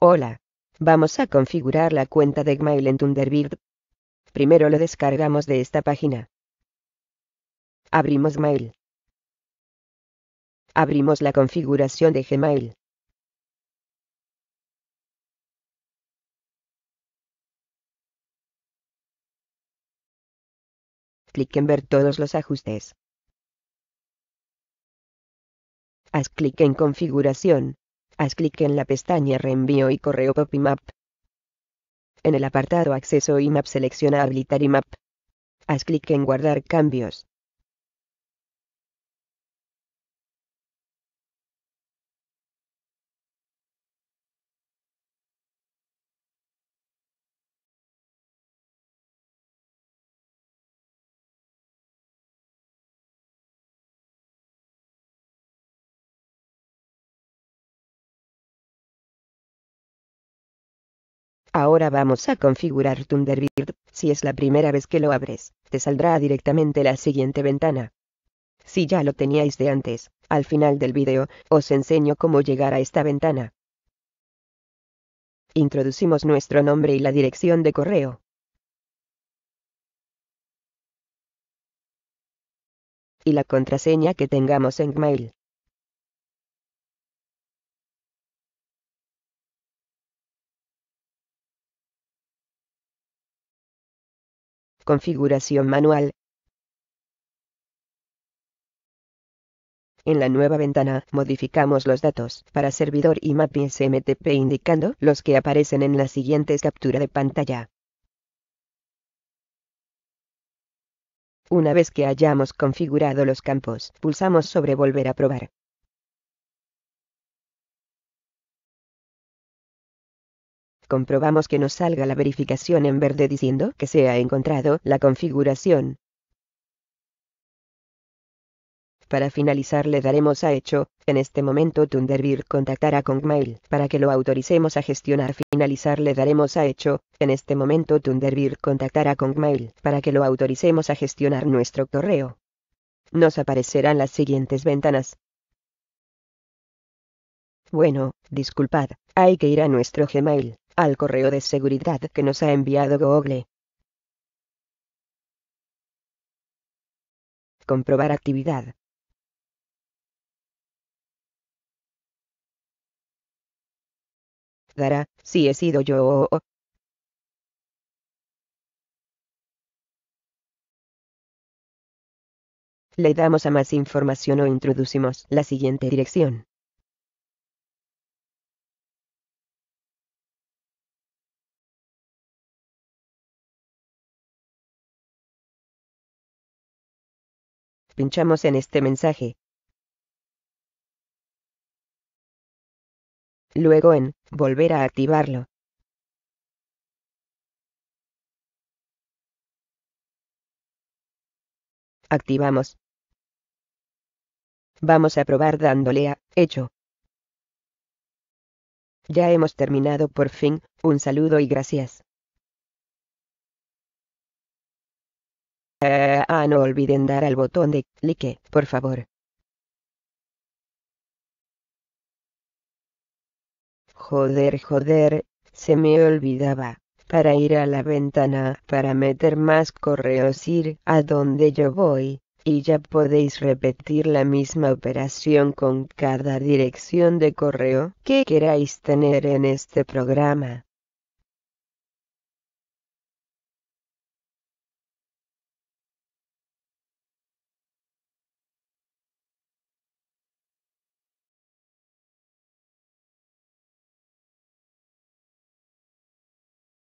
Hola. Vamos a configurar la cuenta de Gmail en Thunderbird. Primero lo descargamos de esta página. Abrimos Gmail. Abrimos la configuración de Gmail. Clic en ver todos los ajustes. Haz clic en configuración. Haz clic en la pestaña Reenvío y correo Popimap. En el apartado Acceso IMAP selecciona Habilitar IMAP. Haz clic en Guardar cambios. Ahora vamos a configurar Thunderbird, si es la primera vez que lo abres, te saldrá directamente la siguiente ventana. Si ya lo teníais de antes, al final del vídeo, os enseño cómo llegar a esta ventana. Introducimos nuestro nombre y la dirección de correo. Y la contraseña que tengamos en Gmail. Configuración manual. En la nueva ventana, modificamos los datos para servidor y mapping SMTP indicando los que aparecen en la siguiente captura de pantalla. Una vez que hayamos configurado los campos, pulsamos sobre Volver a probar. comprobamos que nos salga la verificación en verde diciendo que se ha encontrado la configuración. Para finalizar le daremos a hecho, en este momento Thunderbird contactará con Gmail para que lo autoricemos a gestionar. Finalizar le daremos a hecho, en este momento Thunderbird contactará con Gmail para que lo autoricemos a gestionar nuestro correo. Nos aparecerán las siguientes ventanas. Bueno, disculpad, hay que ir a nuestro Gmail al correo de seguridad que nos ha enviado Google. Comprobar actividad. Dará, si he sido yo Le damos a más información o introducimos la siguiente dirección. pinchamos en este mensaje. Luego en Volver a activarlo. Activamos. Vamos a probar dándole a Hecho. Ya hemos terminado por fin, un saludo y gracias. Eh, ah, no olviden dar al botón de clic, por favor. Joder, joder, se me olvidaba, para ir a la ventana, para meter más correos, ir a donde yo voy, y ya podéis repetir la misma operación con cada dirección de correo que queráis tener en este programa.